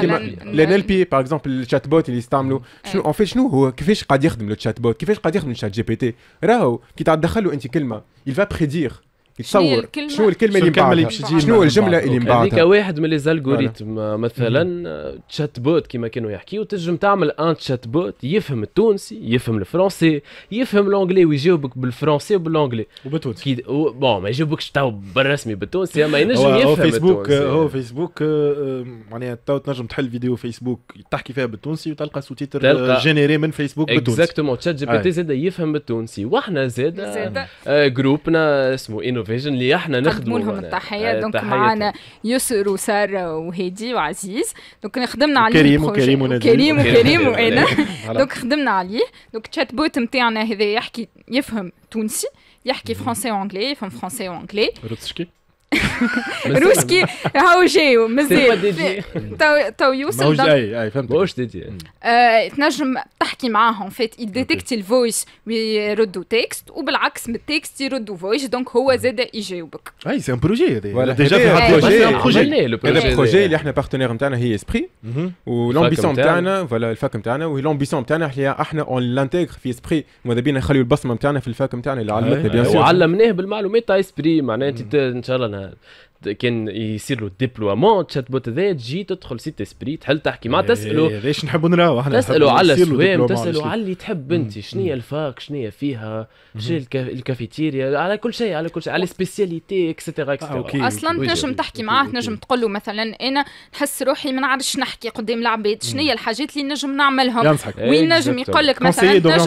par exemple le chatbot il est en fait nous oh, ce le chatbot qu'est-ce qu'il le chat GPT il va prédire تصور الكلمة شنو الكلمه اللي الكلمه اللي باش تجي شنو الجمله اللي مبعثها هذيك واحد من لي زالغوريتم آه، مثلا تشات بوت كما كانوا يحكيو تنجم تعمل ان تشات بوت يفهم التونسي يفهم الفرنسي يفهم الانجلي ويجاوبك بالفرنسي وبالانجلي وبالتونسي بون ما يجاوبكش تو بالرسمي بالتونسي اما ينجم يفهم آه، هو فيسبوك هو فيسبوك معناها تو تنجم تحل فيديو فيسبوك تحكي فيها بالتونسي وتلقى سو تيتر جينيري من فيسبوك بالتونسي اكزاكتومون تشات جي بي تي زاد يفهم بالتونسي واحنا زاد جروبنا آه، اسمه انوفي فيجن اللي احنا نخدموا لهم التحيه آه، دونك معنا طيب. يسر وساره وهيدي وعزيز دونك خدمنا عليه كريم وكريم كريم وكريم وانا [LAUGHS] [LAUGHS] دونك خدمنا عليه دونك تشات بوت نتاعنا هذا يحكي يفهم تونسي يحكي فرونسي وانجلي يفهم فرونسي وانجلي روتشكي روسكي هاو جاي مازال تو تو يوسف هاو جاي اي فهمت ماهوش ديدي آه، تنجم تحكي معاهم فات يديتكتي الفويس ويردوا تكست وبالعكس من التكست يردوا فويس دونك هو زاد يجاوبك اي سي ان بروجي هذا ديجا بروجي هذا بروجي اللي احنا بارتنير نتاعنا هي اسبري ولومبيسيون نتاعنا فوالا الفاك نتاعنا ولومبيسيون نتاعنا احنا اون لانتيغ في اسبري ماذا بينا نخليو البصمه نتاعنا في الفاك نتاعنا اللي علمتنا بيان سور وعلمناه بالمعلومات تاع اسبري معناها ان شاء الله that كان يصير له ديبلوامون تشات بوت هذا تجي تدخل سيت اسبري تحل تحكي معاه تساله إيه، ليش نحبوا نراو احنا تساله على السوام تساله على اللي تحب انت شنو الفاك شنو فيها شنو الكافيتيريا على كل شيء على كل شيء على سبيسياليتي اكسترا اكسترا اصلا تنجم تحكي معاه تنجم تقول له مثلا انا نحس روحي ما نعرفش نحكي قدام العباد شنو هي الحاجات اللي نجم نعملهم وين نجم يقول لك مثلا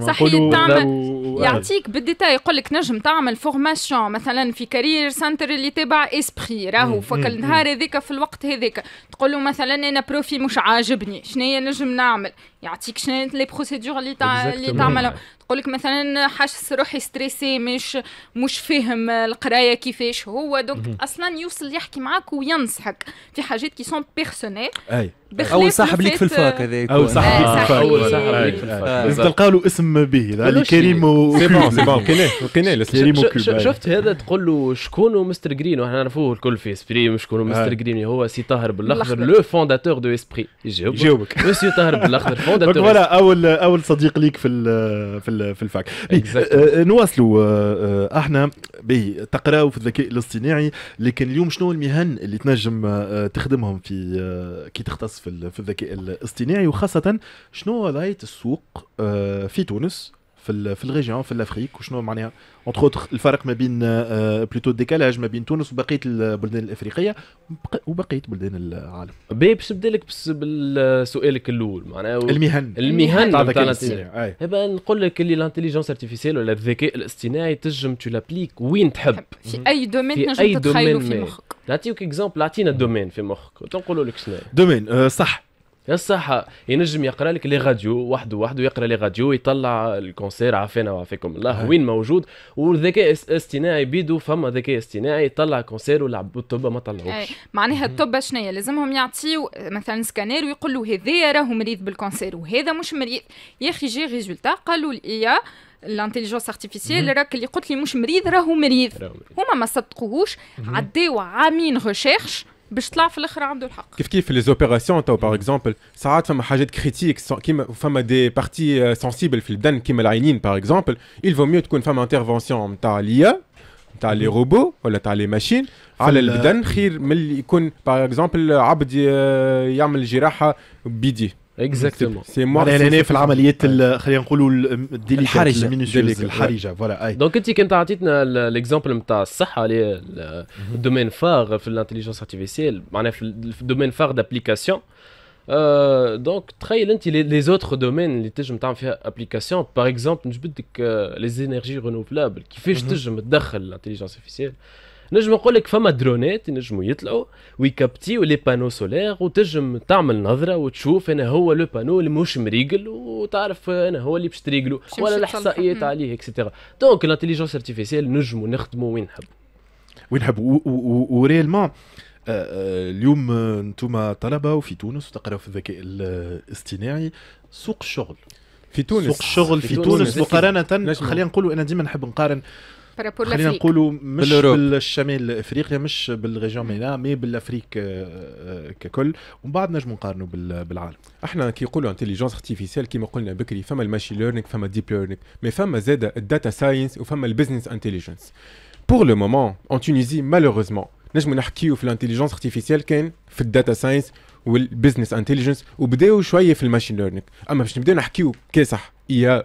صحيح تعمل يعطيك بالديتاي يقول لك نجم تعمل فورماسيون مثلا في كارير سنتر اللي تابع اسبري راهو فك النهار هذيك في الوقت هذيك تقول له مثلا انا بروفي مش عاجبني شنو هي نجم نعمل يعطيك شنو لي بروسيدور اللي اللي تعملها تقول لك مثلا حاسس روحي ستريسي مش مش فاهم القرايه كيفاش هو دونك اصلا يوصل يحكي معاك وينصحك في حاجات كي سون بيرسونيل او صاحب آه، ليك في الفاك هذاك او الفاك او صاحب ليك في الفاك تلقى له اسم به كريم و سي بون سي بون كريم شفت هذا تقول له شكون مستر جرين وحنا نعرفوه الكل في اسبري شكون مستر آه. جرين هو سي طاهر بالاخضر لو فونداتور دو اسبري يجاوبك يجاوبك [LAUGHS] طاهر بالاخضر فونداتور فوالا [LAUGHS] اول اول صديق ليك في في الفاك آه، نواصلوا احنا باهي تقراو في الذكاء الاصطناعي لكن اليوم شنو المهن اللي تنجم آه، تخدمهم في آه، كي تختص في الذكاء الاصطناعي وخاصه شنو لايت السوق آه، في تونس في في الريجيون في الافريك وشنو معناها اونتر اوتر الفرق ما بين بلوتو آه، ديكالاج آه، ما بين تونس وبقيه البلدان الافريقيه وبقيه بلدان العالم. باهي باش نبدا لك بس بسؤالك الاول معناها المهن المهن تاع هبا نقول لك اللي لانتيليجونس ارتيفيسيال ولا الذكاء الاصطناعي تنجم لابليك وين تحب. في اي دومين تنجم تتخيلوا في مخك. نعطيوك اكزومبل اعطينا دومين في مخك تنقولوا لك شنو دومين آه، صح يصح ينجم يقرا لك لي راديو وحده وحده يقرا لي راديو ويطلع الكونسير عافانا وعافاكم الله وين موجود والذكاء الاصطناعي بيدو فما ذكاء اصطناعي يطلع كونسير والطب ما طلعوش معناها الطب شنو لازمهم يعطيو مثلا سكانير ويقول له هذايا راهو مريض بالكونسير وهذا مش مريض يا اخي جي ريزولتا قالوا الايا الانتيليجونس ارتيفيسيال راك اللي قلت لي مش مريض راهو مريض هما ما صدقوهوش عداو عامين ريشيرش باش طلع في الاخر عنده الحق كيف كيف لي زوبيراسيون تو باغ اكزومبل ساعات فما حاجات كريتيك كيما فما دي بارتي سونسيبل في البدن كيما العينين باغ اكزومبل il vaut mieux تكون فما انترفونسيون نتاع ليا نتاع لي روبو ولا تاع لي ماشين على البدن خير من اللي يكون باغ اكزومبل عبد euh، يعمل جراحه بيديه Exactement. C'est moi qui ai fait l'amallié. Je vais vous montrer le Donc, comme vous avez l'exemple est le domaine phare de l'intelligence artificielle, le domaine phare d'application. Euh, donc, les autres domaines, je vais vous Par exemple, je euh, les énergies renouvelables qui fait que je me vous l'intelligence artificielle. نجم نقول لك فما درونات ينجموا يطلعوا ويكابتيو لي بانو سولير وتجم تعمل نظره وتشوف انا هو لو بانو اللي مش مريقل وتعرف انا هو اللي باش تريقلو ولا الاحصائيات عليه اكسيتيرا دونك الانتيليجونس ارتيفيسيال نجموا نخدموا وين نحب وين نحب وريالمون آه، آه، اليوم انتم آه، طلبه وفي تونس وتقراوا في الذكاء الاصطناعي سوق الشغل في تونس سوق الشغل في, في تونس, تونس مقارنه خلينا نقولوا انا ديما نحب نقارن خلينا نقولوا مش بالشمال افريقيا مش بالريجون مينا مي بالافريك آه، آه، ككل ومن بعد نجم نقارنوا بالعالم احنا كي نقولوا انتليجنس ارتيفيسيال كيما قلنا بكري فما الماشي ليرنينغ فما الديب ليرنينغ مي فما زاد الداتا ساينس وفما البزنس انتليجنس بور لو مومون ان تونيزي مالوريزمون نجم نحكيو في الانتليجنس ارتيفيسيال كان في الداتا ساينس والبزنس انتليجنس وبداو شويه في الماشين ليرنينغ اما باش نبداو نحكيو كي صح اي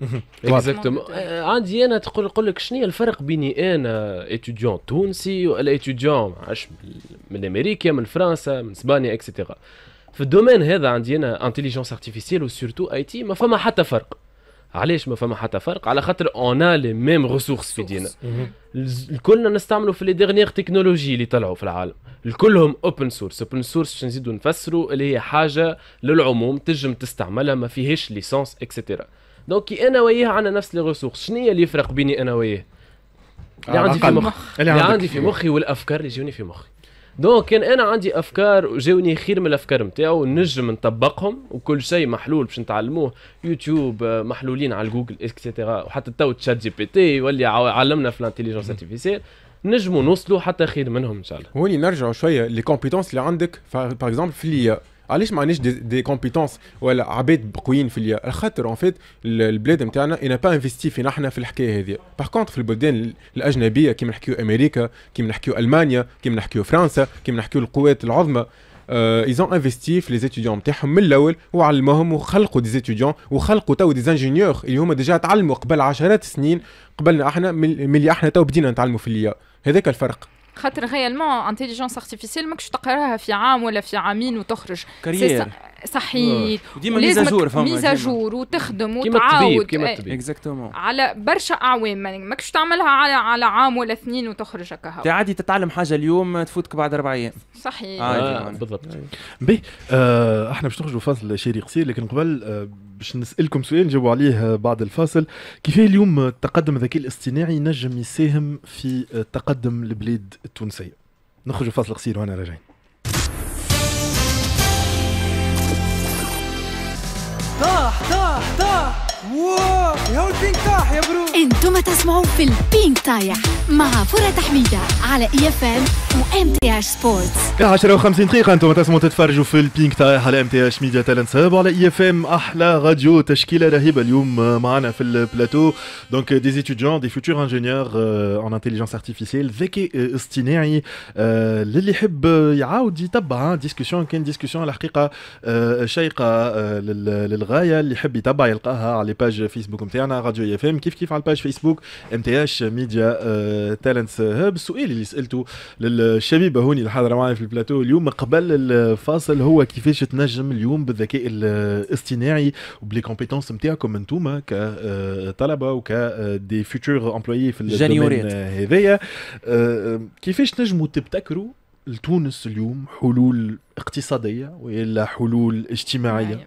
Mhm. Euh, اكزاكتومون عندي انا تقول نقول لك شنو الفرق بيني انا اتيديون تونسي ولا اتيديون عاش من امريكا من فرنسا من اسبانيا اكسيتيرا في الدومين هذا عندي انا انتيليجونس ارتيفيسيال وسورتو اي تي ما فما حتى فرق علاش ما فما حتى فرق على خاطر اون لي ميم ريسورس في دينا الكلنا نستعملوا في لي ديرنيير تكنولوجي اللي طلعوا في العالم الكلهم اوبن سورس اوبن سورس باش نزيدوا نفسروا اللي هي حاجه للعموم تجم تستعملها ما فيهاش ليسونس اكسيتيرا دونك انا وياه عندنا نفس لي ريسورس شنو هي اللي يفرق بيني انا وياه اللي عندي في مخي اللي عندي في مخي والافكار اللي جاوني في مخي دونك كان انا عندي افكار وجاوني خير من الافكار نتاعو نجم نطبقهم وكل شيء محلول باش نتعلموه يوتيوب آه، محلولين على جوجل اكسيتيرا وحتى تو تشات جي بي تي واللي علمنا في الانتيليجنس ارتيفيسيال نجموا نوصلوا حتى خير منهم ان شاء الله. هوني نرجعوا شويه لي كومبيتونس اللي عندك باغ اكزومبل في اللي علاش ما عندناش دي, دي كومبيتونس ولا عباد قويين في اليا خاطر اون فيت البلاد نتاعنا انا با انفيستي فينا احنا في الحكايه هذه باغ كونت في البلدان الاجنبيه كيما نحكيو امريكا كيما نحكيو المانيا كيما نحكيو فرنسا كيما نحكيو القوات العظمى ايزون euh، انفيستي في لي ستوديون نتاعهم من الاول وعلموهم وخلقوا دي ستوديون وخلقوا تو دي انجينيور اللي هما ديجا تعلموا قبل عشرات السنين قبلنا احنا من اللي احنا تو بدينا نتعلموا في اليا هذاك الفرق خاطر غيالمون انتيليجونس ارتيفيسيل ماكش تقراها في عام ولا في عامين وتخرج كارير صحيح ديما ميزاجور فما ميزاجور وتخدم وتعاود كيما إيه. الطبيب اكزاكتومون على برشا اعوام يعني ماكش تعملها على على عام ولا اثنين وتخرج هكا انت عادي تتعلم حاجه اليوم تفوتك بعد اربع ايام صحيح آه, آه، بالضبط به آه. آه احنا باش نخرجوا فاصل شيري قصير لكن قبل آه باش نسالكم سؤال نجاوبوا عليه آه، بعد الفاصل كيف اليوم التقدم الذكي الاصطناعي ينجم يساهم في تقدم البلاد التونسيه نخرجوا فاصل قصير وانا راجعين واو يا البينك طايح يا برو انتم تسمعوا في البينك طايح مع فرة تحميدة على اي اف ام وام تي اش سبورتس 10 و50 دقيقة انتم تسمعوا تتفرجوا في البينك طايح على ام تي اش ميديا تالنت ساب على اي اف ام احلى راديو تشكيلة رهيبة اليوم معنا في البلاتو دونك دي زيتيديون دي فوتور انجينيور اون انتليجنس ارتيفيسيال ذكاء اصطناعي للي يحب يعاود يتبع ديسكسيون كان ديسكسيون الحقيقة euh, شيقة euh, للغاية اللي يحب يتبع يلقاها على لي باج فيسبوك نتاعنا راديو اي اف ام كيف كيف على الباج فيسبوك ام تي اش ميديا تالنتس هاب السؤال اللي سالته للشبيبه هوني اللي حاضره معايا في البلاتو اليوم قبل الفاصل هو كيفاش تنجم اليوم بالذكاء الاصطناعي وبلي كومبيتونس نتاعكم انتوما كطلبه وك دي فيوتور امبلويي في الجانيوريت هذايا كيفاش تنجموا تبتكروا لتونس اليوم حلول اقتصاديه والا حلول اجتماعيه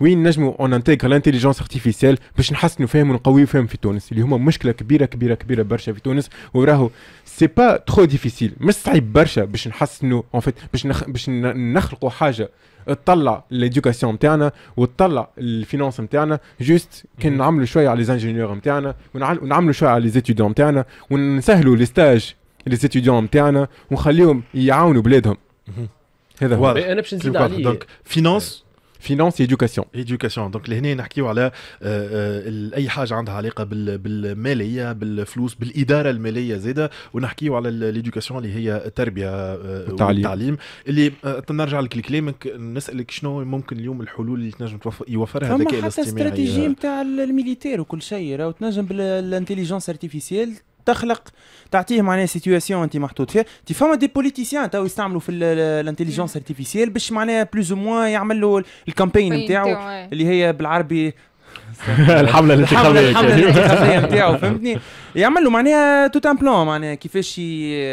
وين نجموا اون انتيغ لانتيليجونس ارتيفيسيال باش نحسنوا فهم ونقويوا فهم في تونس اللي هما مشكله كبيره كبيره كبيره برشا في تونس وراهو سي با ترو ديفيسيل مش صعيب برشا باش نحسنوا اون فيت باش نخ... باش نخلقوا حاجه تطلع ليدوكاسيون نتاعنا وتطلع الفينونس نتاعنا جوست كان نعملوا شويه على ليزانجينيور نتاعنا ونعملوا شويه على ليزيتيديون نتاعنا ونسهلوا لي ستاج ليزيتيديون نتاعنا ونخليهم يعاونوا بلادهم هذا هو انا باش نزيد عليه دونك فينانس ايديوكاسيون ايديوكاسيون دونك لهنا نحكيو على آه، آه، اي حاجه عندها علاقه بالماليه بالفلوس بالاداره الماليه زاده ونحكيو على ليديوكاسيون اللي هي التربيه آه، والتعليم, والتعليم. اللي نرجع لك لكلامك نسالك شنو ممكن اليوم الحلول اللي تنجم يوفرها الذكاء الاصطناعي حتى الاستراتيجي نتاع الميليتير وكل شيء راه تنجم بالانتيليجنس ارتيفيسيال تخلق تعطيه معناها سيتواسيون انت محطوط فيها انت فما دي بوليتيسيان تو يستعملوا في الانتليجنس ارتيفيسيال باش معناها بلوز موا يعمل له الكامبين نتاعو إيه. اللي هي بالعربي [LAUGHS] الحمله الانتخابيه الحمله [LAUGHS] نتاعو فهمتني يعمل له معناها توت ان معناها كيفاش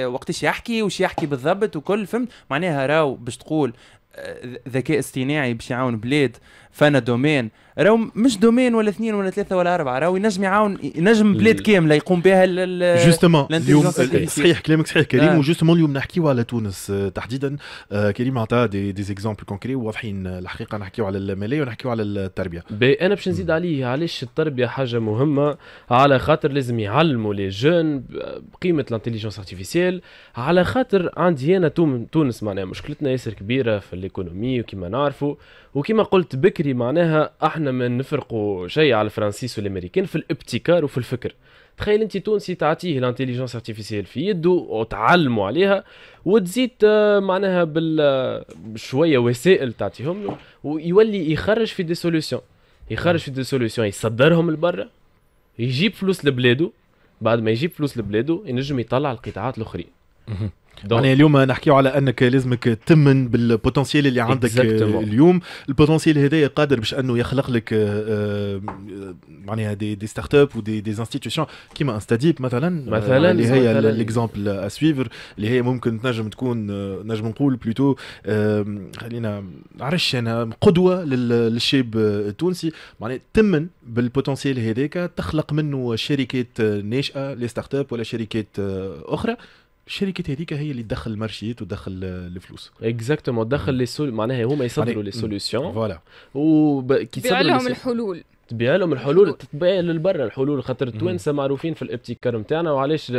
وقتاش يحكي وش يحكي بالضبط وكل فهمت معناها راو باش تقول آه، ذكاء اصطناعي باش يعاون بلاد فانا دومين راهو مش دومين ولا اثنين ولا ثلاثه ولا اربعه راهو ينجم يعاون ينجم بلاد كامله يقوم بها جوستومون اليوم صحيح كلامك صحيح كريم آه. وجوستومون اليوم نحكيو على تونس آه، تحديدا آه كريم عطى دي, دي كونكري واضحين الحقيقه نحكيو على الماليه ونحكيو على التربيه بي انا باش نزيد عليه علاش التربيه حاجه مهمه على خاطر لازم يعلموا لي جون آه، قيمه الانتيليجونس ارتيفيسيال على خاطر عندي انا تونس معناها مشكلتنا ياسر كبيره في الايكونومي وكما نعرفوا وكما قلت بكري معناها احنا ما نفرقوا شيء على الفرنسيس والامريكان في الابتكار وفي الفكر تخيل انت تونسي تعطيه الانتيليجنس ارتيفيسيال في يده وتعلموا عليها وتزيد آه، معناها بالشويه آه، وسائل تعطيهم له ويولي يخرج في دي سوليوشن يخرج في دي سوليوشن يصدرهم لبرا يجيب فلوس لبلاده بعد ما يجيب فلوس لبلاده ينجم يطلع القطاعات الاخرين يعني اليوم نحكيو على انك لازمك تمن بالبوتنسيال اللي عندك exactly. اليوم البوتنسيال هذايا قادر باش انه يخلق لك آه، آه، معناها دي دي ستارت اب ودي دي انستيتيوشن كيما انستاديب مثلا آه، مثلا اللي هي ليكزامبل سويفر اللي هي ممكن تنجم تكون نجم نقول بلوتو خلينا نعرفش انا قدوه للشاب التونسي معناها تمن بالبوتنسيال هذاك تخلق منه شركات ناشئه لي ستارت اب ولا شركات اخرى الشركه هذيك هي اللي تدخل المارشيات وتدخل آه، الفلوس اكزاكتومون تدخل لي سول معناها هما يصدروا لي سوليوشن فوالا وكي تبيع لهم الحلول تبيع لهم الحلول تتبيع للبرا الحلول خاطر التوانسه معروفين في الابتكار نتاعنا وعلاش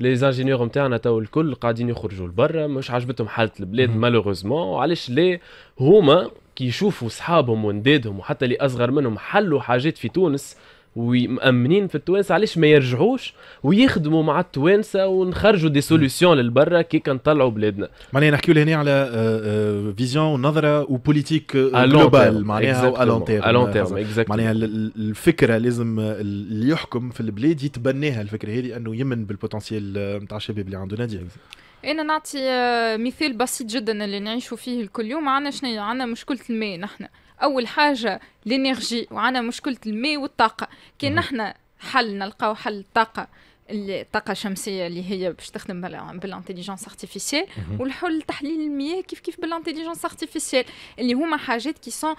لي زانجينيور نتاعنا تو الكل قاعدين يخرجوا لبرا مش عجبتهم حاله البلاد مالوغوزمون وعلاش لي هما كي يشوفوا صحابهم وندادهم وحتى اللي اصغر منهم حلوا حاجات في تونس ومأمنين في التوانسه علاش ما يرجعوش ويخدموا مع التوانسه ونخرجوا دي سوليسيون للبرا كي كنطلعوا بلادنا معناها نحكيو لهنا على فيزيون آه، آه، ونظره وبوليتيك جلوبال آه، معناها الون تيرم معناها الفكره لازم اللي يحكم في البلاد يتبناها الفكره هذه انه يمن بالبوتنسيال نتاع الشباب اللي عنده نادي انا نعطي آه، مثال بسيط جدا اللي نعيشوا فيه الكل يوم عندنا شنو عندنا مشكله الماء نحن اول حاجه الانرجي وعندنا مشكله الماء والطاقه كي نحن حل نلقاو حل الطاقه الطاقه الشمسيه اللي هي باش تخدم بالانتيليجنس ارتيفيسيال والحل تحليل المياه كيف كيف بالانتيليجنس ارتيفيسيال اللي هما حاجات كي سون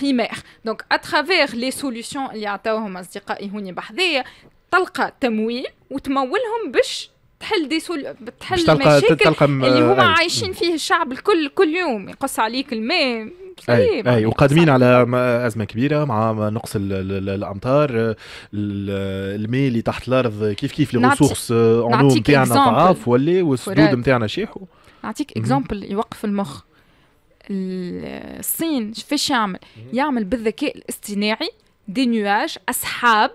بريمير دونك اترافيغ لي سوليوشن اللي عطاوهم اصدقائي هوني بحذايا تلقى تمويل وتمولهم باش تحل دي سول... تحل مشاكل تلقى م... اللي هما أي. عايشين فيه الشعب الكل كل يوم يقص عليك الماء اي اي يعني وقادمين على ازمه كبيره مع نقص الامطار الماء اللي تحت الارض كيف كيف لي ريسورس اونو نتاعنا ضعاف ولا والسدود نتاعنا شيحوا نعطيك اكزامبل يوقف المخ الصين فاش يعمل يعمل بالذكاء الاصطناعي دي نواج اسحاب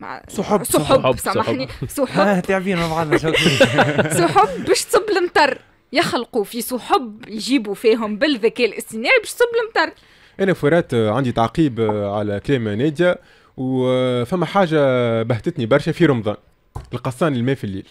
مع سحب سحب سامحني سحب تعبين مع بعضنا سحب باش تصب المطر يخلقوا في سحب يجيبوا فيهم بالذكاء الاصطناعي باش تصب المطر انا فرات آه، عندي تعقيب آه، على كلام ناديه وفما آه، حاجه بهتتني برشا في رمضان القصان الماء في الليل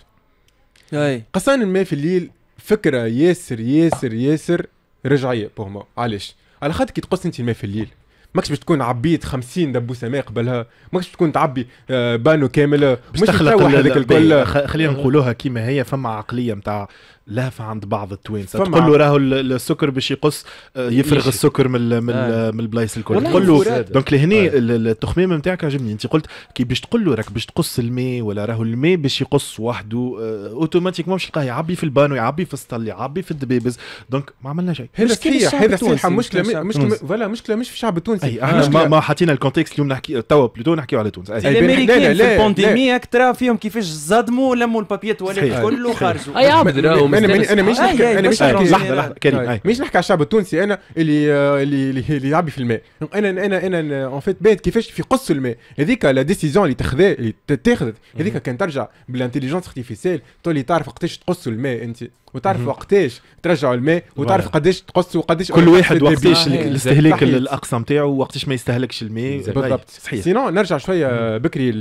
اي قصان الماء في الليل فكره ياسر ياسر ياسر رجعيه بوغ علاش على خاطر كي تقص انت الماء في الليل ماكش باش تكون عبيت 50 دبوسه ماء قبلها ماكش تكون تعبي آه، بانو كامل باش تخلق هذاك الكل خلينا نقولوها كيما هي فما عقليه نتاع لهفة عند بعض التوينز تقول له راهو السكر باش يقص آه، يفرغ السكر من من آه. من البلايص الكل تقول له دونك لهني آه. التخميم نتاعك عجبني انت قلت كي باش تقول له راك باش تقص الماء ولا راهو الماء باش يقص وحده اوتوماتيكمون آه، باش تلقاه يعبي في البانو يعبي في السطل يعبي في الدبابز دونك ما عملنا شيء هذا صحيح هذا صحيح مشكله مشكله فوالا مشكله مش في الشعب التونسي اي احنا ما حطينا الكونتكست اليوم نحكي توا بلوتو نحكيو على تونس الامريكان في البانديمي اكثر فيهم كيفاش زدموا لموا البابيات والد كله خرجوا انا انا مش نحكي انا مش نحكي لحظه لحظه كريم مش نحكي على الشعب التونسي انا اللي اللي اللي يعبي في الماء انا انا انا اون فيت بيت كيفاش في قص الماء هذيك لا ديسيزيون اللي تاخذ اللي تاخذت هذيك كان ترجع بالانتيليجنس ارتيفيسيل تولي تعرف وقتاش تقص الماء انت وتعرف وقتاش ترجعوا الماء وتعرف قداش تقص وقداش كل واحد وقتاش الاستهلاك إيه، الاقصى نتاعو وقتاش ما يستهلكش الماء بالضبط طيب، صحيح سينو نرجع شويه بكري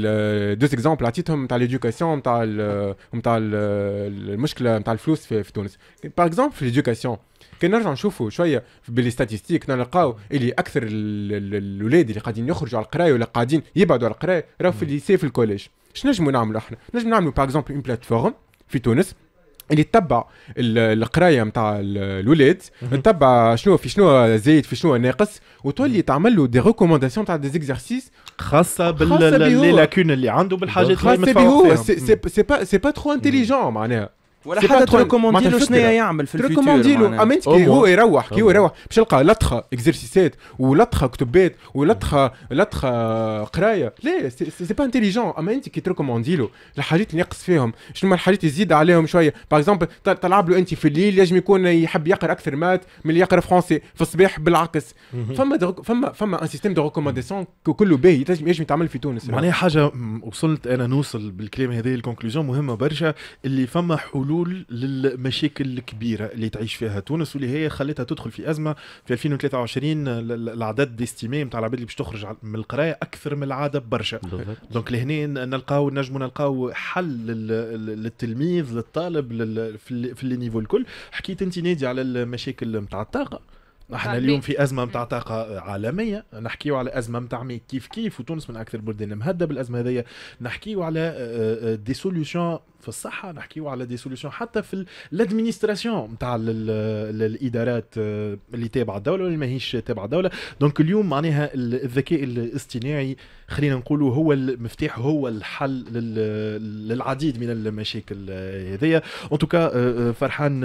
دوز اكزومبل عطيتهم نتاع ليدوكاسيون نتاع نتاع المشكله نتاع الفلوس في, في تونس باغ اكزومبل في ليدوكاسيون كي نرجع نشوفوا شويه باللي ستاتيستيك نلقاو اللي اكثر الاولاد اللي قاعدين يخرجوا على القرايه ولا قاعدين يبعدوا على القرايه راهو في الليسي في الكوليج شنو نجموا نعملوا احنا نجموا نعملوا باغ اكزومبل اون بلاتفورم في تونس اللي تبع القرايه نتاع الولاد تبع شنو في شنو زايد في شنو ناقص وتولي تعمل له دي ريكومونداسيون تاع دي زيكزارسيس خاصه باللاكون لي اللي عنده بالحاجات اللي خاصه بيه سي با سي با ترو انتيليجون معناها ولا حدا تريكوموندي له شنو يعمل في الفيديو تريكوموندي له اما انت كي هو يروح كي هو يروح باش يلقى لطخه اكزرسيسات ولطخه كتبات ولطخه لطخه قرايه لا سي با انتيليجون اما انت كي تريكوموندي له الحاجات اللي ينقص فيهم شنو الحاجات اللي يزيد عليهم شويه باغ اكزومبل تلعب له انت في الليل يجم يكون يحب يقرا اكثر مات من اللي يقرا فرونسي في الصباح بالعكس فما فما فما ان سيستيم دو ريكومونداسيون كله باهي يجم يتعمل في تونس معناها حاجه وصلت انا نوصل بالكلام هذا الكونكلوجون مهمه برشا اللي فما حلول حلول للمشاكل الكبيره اللي تعيش فيها تونس واللي هي خلتها تدخل في ازمه في 2023 العدد ديستيمي نتاع العباد اللي باش تخرج من القرايه اكثر من العاده برشا دونك لهنا نلقاو نجمو نلقاو حل للتلميذ للطالب في اللي نيفو الكل حكيت انت نادي على المشاكل نتاع الطاقه احنا اليوم في ازمه نتاع طاقه عالميه نحكيو على ازمه نتاع مي كيف كيف وتونس من اكثر البلدان المهدده بالازمه هذيا نحكيو على دي آه، سوليوشن آه، في الصحه نحكيو على دي سوليسيون حتى في الادمنستراسيون نتاع الادارات آه، اللي تابعه الدوله واللي ماهيش تابعه الدوله دونك اليوم معناها الذكاء الاصطناعي خلينا نقولوا هو المفتاح هو الحل للعديد من المشاكل هذيا ان آه، توكا آه، فرحان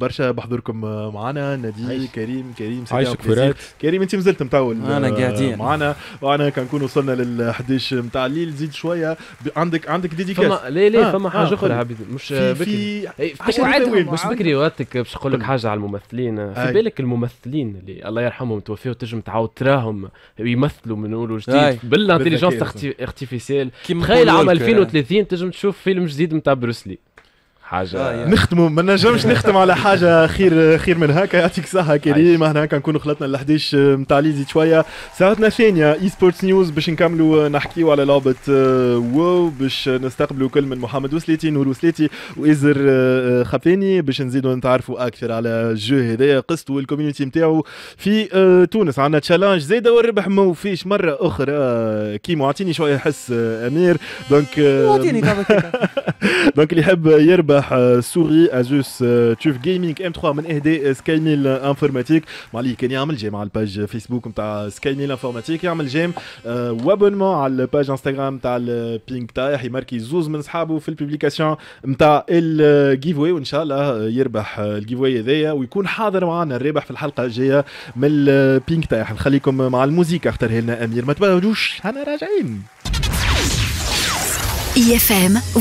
برشا بحضوركم معنا نادي كريم كريم عايشك فرات كريم انت مازلت مطول انا قاعدين معنا وانا كنكون وصلنا لل 11 نتاع الليل زيد شويه عندك عندك ديديكاس فما لا لا فما حاجه نقولها مش في بكري في باش إيه، مش بكري وقتك باش نقول لك حاجه على الممثلين في بالك الممثلين اللي الله يرحمهم توفيوا تنجم تعاود تراهم يمثلوا من اول وجديد بالانتيليجونس ارتيفيسيال تخيل عام 2030 تجم تشوف فيلم جديد نتاع بروسلي حاجه آه، يعني. نختموا ما نجمش نختم على حاجه خير خير من هكا يعطيك صحه كريم احنا إيه، هكا نكونوا خلطنا ال آه، 11 نتاع ليزيد شويه ساعتنا الثانيه اي سبورتس نيوز باش نكملوا آه، نحكيوا على لعبه واو باش نستقبلوا كل من محمد وسليتي نور وسليتي وازر خفاني باش نزيدوا نتعرفوا اكثر على الجو هذايا قصته والكوميونيتي نتاعو في تونس عندنا تشالنج زيد والربح ما فيش مره اخرى كيمو اعطيني شويه حس امير دونك دونك [LAUGHS] اللي يحب يربح صباح آه، سوري ازوس آه، تشوف جيمنج ام 3 من اهداء آه، سكاي ميل انفورماتيك مالي كان يعمل جيم على الباج فيسبوك نتاع سكاي ميل انفورماتيك يعمل جيم وابونمون على الباج انستغرام نتاع البينك تاعه يماركي زوز من صحابه في البوبليكاسيون نتاع الجيف واي وان شاء الله يربح الجيف واي هذايا ويكون حاضر معنا الرابح في الحلقه الجايه من البينك تاع نخليكم مع الموزيكا اختارها لنا امير ما تبعدوش انا راجعين ام e